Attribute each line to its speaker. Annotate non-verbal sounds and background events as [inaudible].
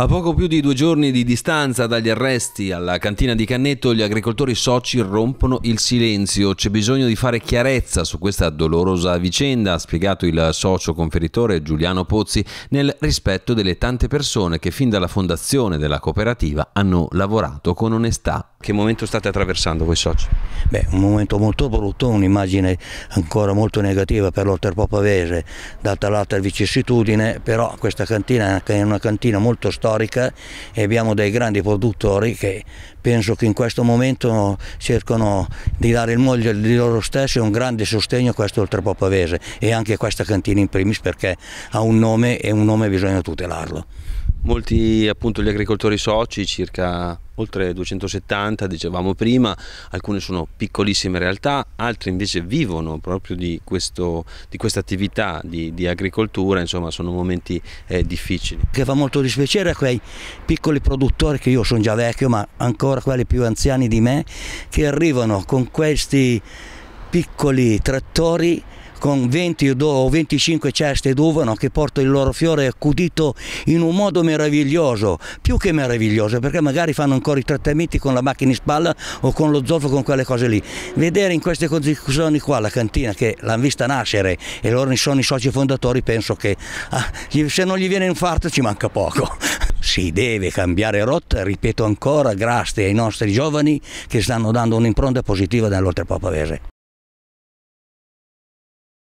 Speaker 1: A poco più di due giorni di distanza dagli arresti alla cantina di Cannetto, gli agricoltori soci rompono il silenzio. C'è bisogno di fare chiarezza su questa dolorosa vicenda, ha spiegato il socio conferitore Giuliano Pozzi, nel rispetto delle tante persone che fin dalla fondazione della cooperativa hanno lavorato con onestà che momento state attraversando voi soci?
Speaker 2: Beh, un momento molto brutto, un'immagine ancora molto negativa per l'Olterpo Pavese, data l'alta vicissitudine, però questa cantina è una cantina molto storica e abbiamo dei grandi produttori che penso che in questo momento cercano di dare il moglie di loro stessi un grande sostegno a questo Olterpo Pavese e anche a questa cantina in primis perché ha un nome e un nome bisogna tutelarlo.
Speaker 1: Molti appunto gli agricoltori soci, circa oltre 270 dicevamo prima, alcune sono piccolissime realtà, altre invece vivono proprio di, questo, di questa attività di, di, agricoltura, insomma sono momenti eh, difficili.
Speaker 2: Che fa molto dispiacere a quei piccoli produttori che io sono già vecchio ma ancora quelli più anziani di me che arrivano con questi piccoli trattori con 20 o 25 ceste d'uvano che portano il loro fiore accudito in un modo meraviglioso, più che meraviglioso perché magari fanno ancora i trattamenti con la macchina in spalla o con lo zolfo, con quelle cose lì. Vedere in queste condizioni qua la cantina che l'hanno vista nascere e loro sono i soci fondatori penso che ah, se non gli viene un infarto ci manca poco [laughs] si deve cambiare rotta, ripeto ancora, grazie ai nostri giovani che stanno dando un'impronta positiva nell'Oltrepò Papavese.